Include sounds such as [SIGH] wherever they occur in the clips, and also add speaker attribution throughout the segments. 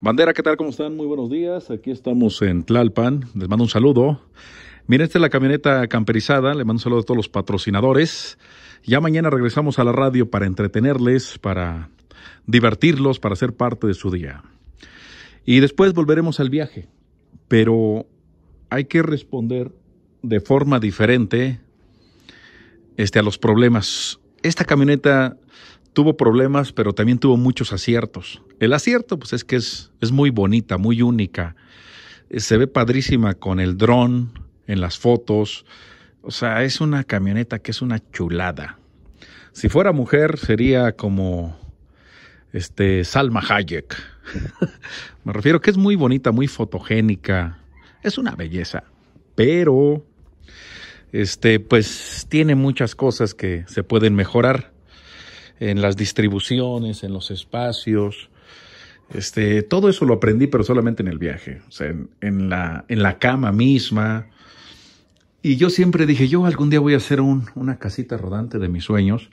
Speaker 1: Bandera, ¿qué tal? ¿Cómo están? Muy buenos días. Aquí estamos en Tlalpan. Les mando un saludo. Miren, esta es la camioneta camperizada. Le mando un saludo a todos los patrocinadores. Ya mañana regresamos a la radio para entretenerles, para divertirlos, para ser parte de su día. Y después volveremos al viaje. Pero hay que responder de forma diferente este, a los problemas. Esta camioneta tuvo problemas, pero también tuvo muchos aciertos. El acierto, pues es que es, es muy bonita, muy única. Eh, se ve padrísima con el dron, en las fotos. O sea, es una camioneta que es una chulada. Si fuera mujer, sería como este, Salma Hayek. [LAUGHS] Me refiero que es muy bonita, muy fotogénica. Es una belleza. Pero, este, pues tiene muchas cosas que se pueden mejorar en las distribuciones, en los espacios, este, todo eso lo aprendí, pero solamente en el viaje, o en, la, en la cama misma. Y yo siempre dije, yo algún día voy a hacer una casita rodante de mis sueños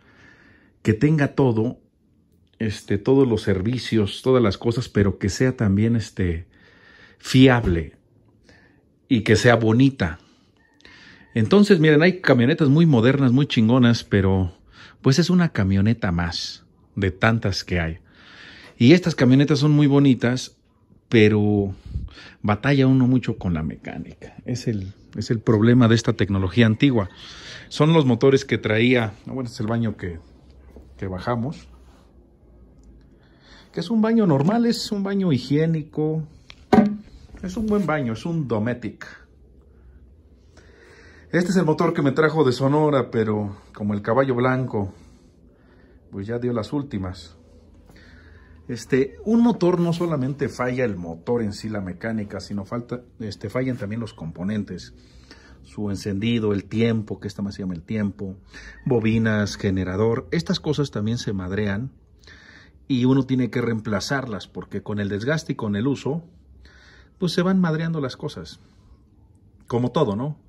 Speaker 1: que tenga todo, este, todos los servicios, todas las cosas, pero que sea también este, fiable y que sea bonita. Entonces, miren, hay camionetas muy modernas, muy chingonas, pero pues es una camioneta más de tantas que hay. Y estas camionetas son muy bonitas, pero batalla uno mucho con la mecánica. Es el, es el problema de esta tecnología antigua. Son los motores que traía, bueno, es el baño que, que bajamos, que es un baño normal, es un baño higiénico, es un buen baño, es un Dometic. Este es el motor que me trajo de Sonora, pero como el caballo blanco, pues ya dio las últimas. Este, un motor no solamente falla el motor en sí, la mecánica, sino falta, este, fallan también los componentes. Su encendido, el tiempo, que esta más se llama el tiempo, bobinas, generador. Estas cosas también se madrean y uno tiene que reemplazarlas porque con el desgaste y con el uso, pues se van madreando las cosas. Como todo, ¿no?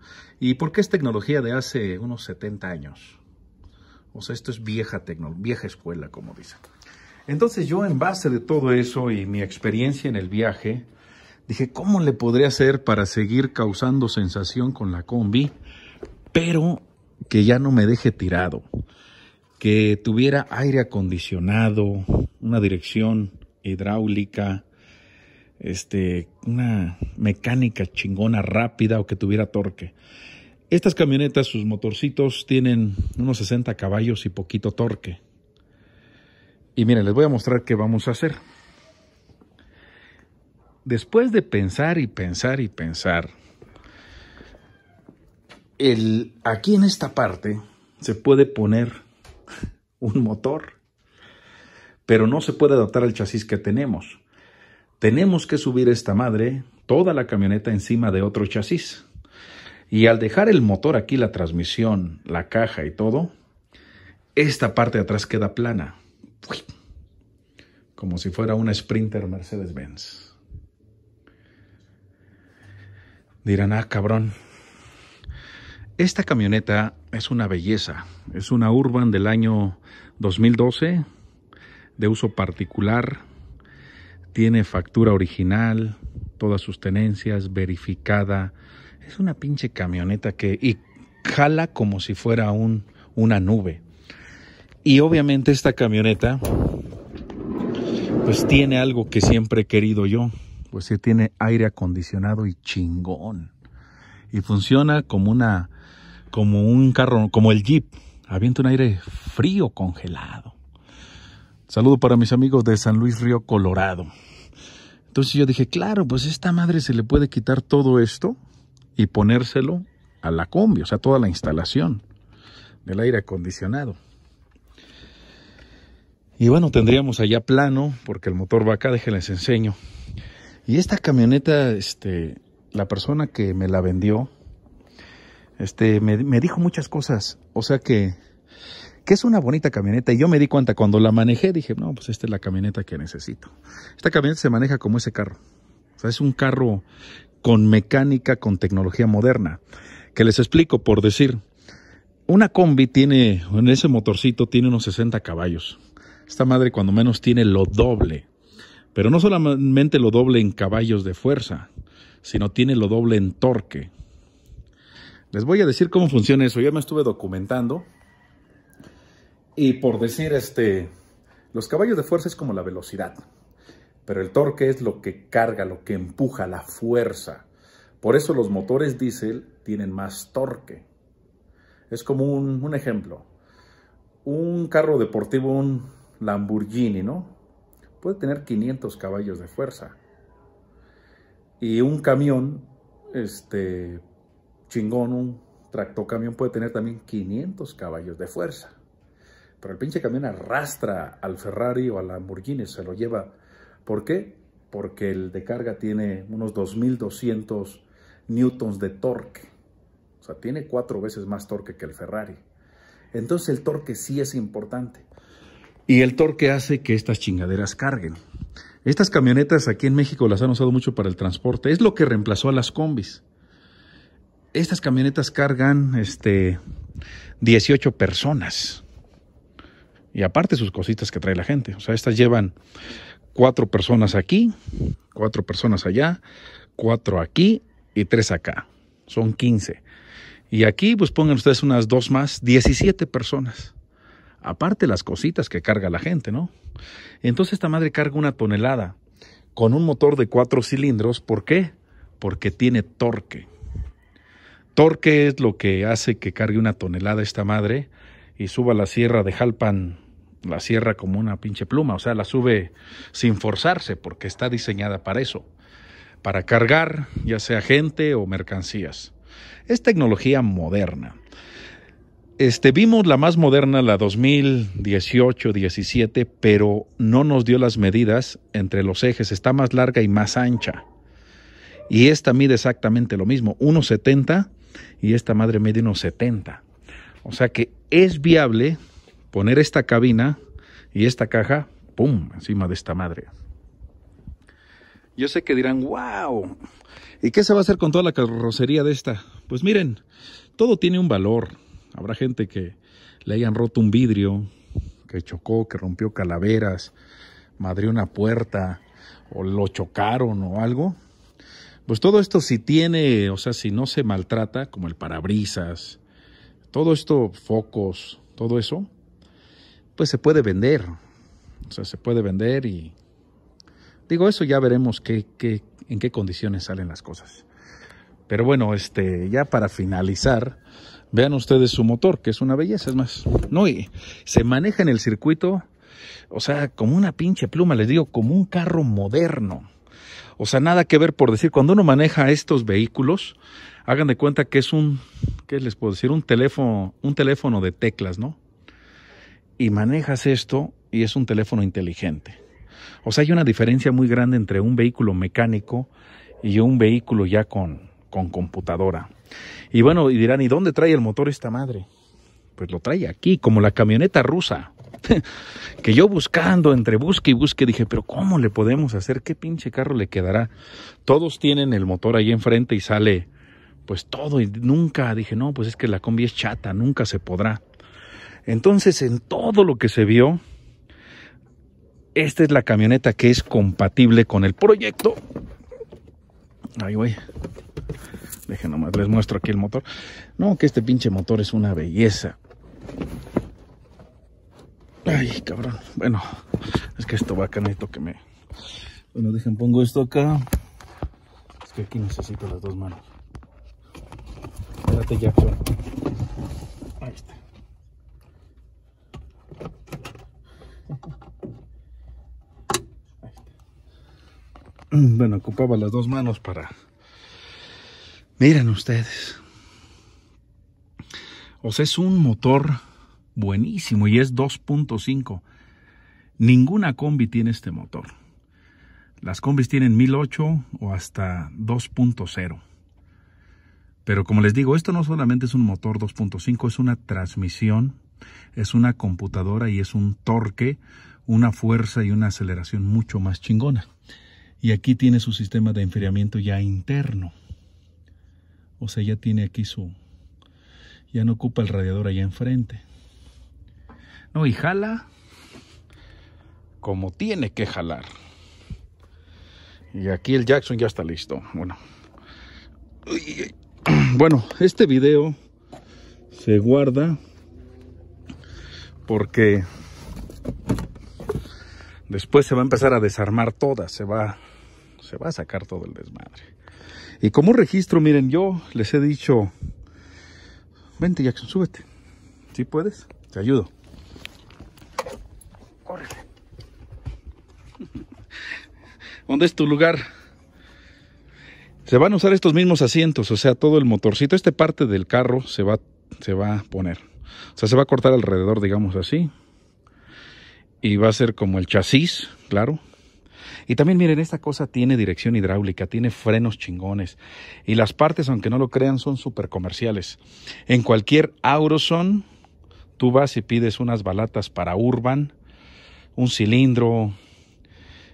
Speaker 1: ¿Y por qué es tecnología de hace unos 70 años? O sea, esto es vieja tecnología, vieja escuela, como dicen. Entonces yo en base de todo eso y mi experiencia en el viaje, dije, ¿cómo le podría hacer para seguir causando sensación con la combi, pero que ya no me deje tirado? Que tuviera aire acondicionado, una dirección hidráulica, este, una mecánica chingona rápida o que tuviera torque. Estas camionetas, sus motorcitos tienen unos 60 caballos y poquito torque. Y miren, les voy a mostrar qué vamos a hacer. Después de pensar y pensar y pensar, el, aquí en esta parte se puede poner [LAUGHS] un motor, pero no se puede adaptar al chasis que tenemos. Tenemos que subir esta madre, toda la camioneta encima de otro chasis. Y al dejar el motor aquí, la transmisión, la caja y todo, esta parte de atrás queda plana como si fuera una sprinter Mercedes-Benz. Dirán, ah, cabrón, esta camioneta es una belleza. Es una Urban del año 2012, de uso particular. Tiene factura original, todas sus tenencias, verificada. Es una pinche camioneta que y jala como si fuera un, una nube. Y obviamente esta camioneta pues tiene algo que siempre he querido yo. Pues tiene aire acondicionado y chingón. Y funciona como una como un carro, como el Jeep. Avienta un aire frío congelado. Saludo para mis amigos de San Luis Río Colorado. Entonces yo dije, claro, pues esta madre se le puede quitar todo esto y ponérselo a la combi, o sea, toda la instalación del aire acondicionado. Y bueno, tendríamos allá plano, porque el motor va acá, déjenles enseño. Y esta camioneta, este, la persona que me la vendió, este, me, dijo muchas cosas. O sea que, que es una bonita camioneta. Y yo me di cuenta cuando la manejé, dije, no, pues esta es la camioneta que necesito. Esta camioneta se maneja como ese carro. O sea, es un carro con mecánica, con tecnología moderna. Que les explico, por decir, una combi tiene, en ese motorcito tiene unos 60 caballos. Esta madre cuando menos tiene lo doble, pero no solamente lo doble en caballos de fuerza, sino tiene lo doble en torque. Les voy a decir cómo funciona eso. Ya me estuve documentando y por decir este, los caballos de fuerza es como la velocidad, pero el torque es lo que carga, lo que empuja, la fuerza. Por eso los motores diésel tienen más torque. Es como un, un ejemplo. Un carro deportivo, un Lamborghini, ¿no? Puede tener 500 caballos de fuerza. Y un camión, este, chingón, un tractocamión puede tener también 500 caballos de fuerza. Pero el pinche camión arrastra al Ferrari o al Lamborghini, se lo lleva. ¿Por qué? Porque el de carga tiene unos 2200 newtons de torque. O sea, tiene cuatro veces más torque que el Ferrari. Entonces el torque sí es importante. Y el torque hace que estas chingaderas carguen. Estas camionetas aquí en México las han usado mucho para el transporte. Es lo que reemplazó a las combis. Estas camionetas cargan este, 18 personas. Y aparte sus cositas que trae la gente. O sea, estas llevan cuatro personas aquí, cuatro personas allá, cuatro aquí y tres acá. Son 15. Y aquí, pues pongan ustedes unas dos más, 17 personas. Aparte las cositas que carga la gente, ¿no? Entonces esta madre carga una tonelada con un motor de cuatro cilindros. ¿Por qué? Porque tiene torque. Torque es lo que hace que cargue una tonelada esta madre y suba la sierra de Jalpan, la sierra como una pinche pluma, o sea, la sube sin forzarse porque está diseñada para eso, para cargar ya sea gente o mercancías. Es tecnología moderna. Este, vimos la más moderna, la 2018-17, pero no nos dio las medidas entre los ejes. Está más larga y más ancha. Y esta mide exactamente lo mismo, 1,70 y esta madre mide 1,70. O sea que es viable poner esta cabina y esta caja, ¡pum!, encima de esta madre. Yo sé que dirán, wow, ¿y qué se va a hacer con toda la carrocería de esta? Pues miren, todo tiene un valor Habrá gente que le hayan roto un vidrio, que chocó, que rompió calaveras, madrió una puerta, o lo chocaron o algo. Pues todo esto si tiene, o sea, si no se maltrata, como el parabrisas, todo esto, focos, todo eso, pues se puede vender. O sea, se puede vender y digo, eso ya veremos qué, qué, en qué condiciones salen las cosas. Pero bueno, este, ya para finalizar, Vean ustedes su motor, que es una belleza, es más. No, y se maneja en el circuito, o sea, como una pinche pluma, les digo, como un carro moderno. O sea, nada que ver por decir, cuando uno maneja estos vehículos, hagan de cuenta que es un, ¿qué les puedo decir? Un teléfono, un teléfono de teclas, ¿no? Y manejas esto y es un teléfono inteligente. O sea, hay una diferencia muy grande entre un vehículo mecánico y un vehículo ya con, con computadora. Y bueno, y dirán, ¿y dónde trae el motor esta madre? Pues lo trae aquí, como la camioneta rusa. [LAUGHS] que yo buscando, entre busque y busque, dije, pero ¿cómo le podemos hacer? ¿Qué pinche carro le quedará? Todos tienen el motor ahí enfrente y sale pues todo y nunca dije, no, pues es que la combi es chata, nunca se podrá. Entonces, en todo lo que se vio, esta es la camioneta que es compatible con el proyecto. Ahí voy [LAUGHS] Dejen nomás, les muestro aquí el motor. No, que este pinche motor es una belleza. Ay, cabrón. Bueno, es que esto va canito que me... Bueno, dejen, pongo esto acá. Es que aquí necesito las dos manos. Espérate, Jackson. Ahí está. Bueno, ocupaba las dos manos para Miren ustedes. O sea, es un motor buenísimo y es 2.5. Ninguna combi tiene este motor. Las combis tienen 1008 o hasta 2.0. Pero como les digo, esto no solamente es un motor 2.5, es una transmisión, es una computadora y es un torque, una fuerza y una aceleración mucho más chingona. Y aquí tiene su sistema de enfriamiento ya interno. O sea, ya tiene aquí su... Ya no ocupa el radiador allá enfrente. No, y jala como tiene que jalar. Y aquí el Jackson ya está listo. Bueno, [CLEARS THROAT] bueno este video se guarda porque después se va a empezar a desarmar toda. Se va se va a sacar todo el desmadre. Y como registro, miren, yo les he dicho, vente Jackson, súbete. Si puedes, te ayudo. Corre. [LAUGHS] ¿Dónde es tu lugar? Se van a usar estos mismos asientos, o sea, todo el motorcito, esta parte del carro se va, se va a poner. O sea, se va a cortar alrededor, digamos así. Y va a ser como el chasis, claro, y también miren, esta cosa tiene dirección hidráulica, tiene frenos chingones. Y las partes, aunque no lo crean, son súper comerciales. En cualquier Auroson, tú vas y pides unas balatas para Urban, un cilindro,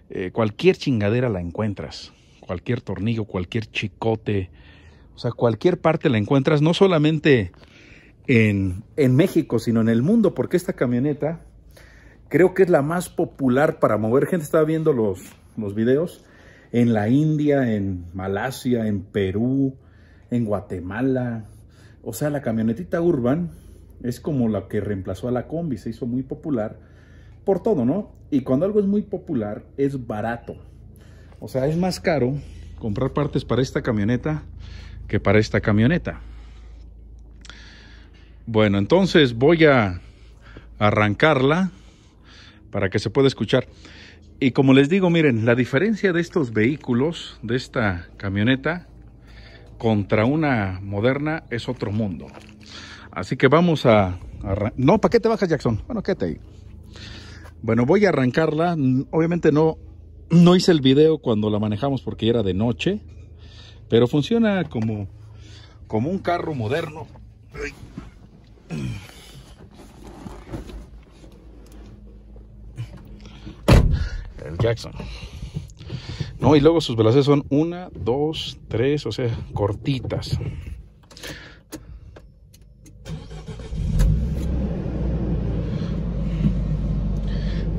Speaker 1: eh, cualquier chingadera la encuentras. Cualquier tornillo, cualquier chicote. O sea, cualquier parte la encuentras, no solamente en, en México, sino en el mundo, porque esta camioneta creo que es la más popular para mover gente. Estaba viendo los, los videos, en la India, en Malasia, en Perú, en Guatemala. O sea, la camionetita urban es como la que reemplazó a la combi, se hizo muy popular por todo, ¿no? Y cuando algo es muy popular, es barato. O sea, es más caro comprar partes para esta camioneta que para esta camioneta. Bueno, entonces voy a arrancarla para que se pueda escuchar. Y como les digo, miren, la diferencia de estos vehículos, de esta camioneta, contra una moderna es otro mundo. Así que vamos a... no, ¿para qué te bajas, Jackson? Bueno, quédate ahí. Bueno, voy a arrancarla. Obviamente no, no hice el video cuando la manejamos porque era de noche. Pero funciona como, como un carro moderno. Jackson. No, y luego sus velocidades son una, dos, tres, o sea, cortitas.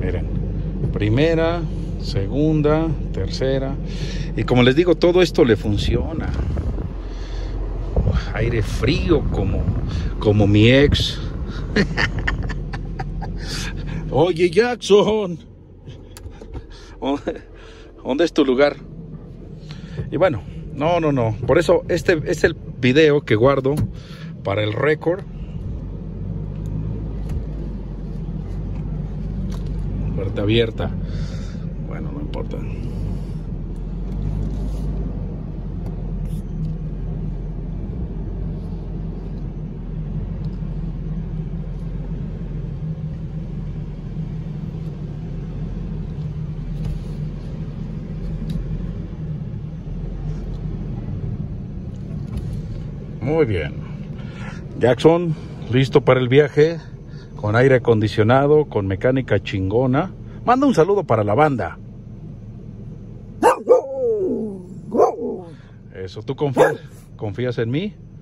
Speaker 1: Miren, primera, segunda, tercera. Y como les digo, todo esto le funciona. Aire frío como, como mi ex. [LAUGHS] Oye, Jackson. ¿Dónde es tu lugar? Y bueno, no, no, no. Por eso este es el video que guardo para el récord. Puerta abierta. Bueno, no importa. Muy bien. Jackson, listo para el viaje, con aire acondicionado, con mecánica chingona. Manda un saludo para la banda. Eso, ¿tú confías, confías en mí?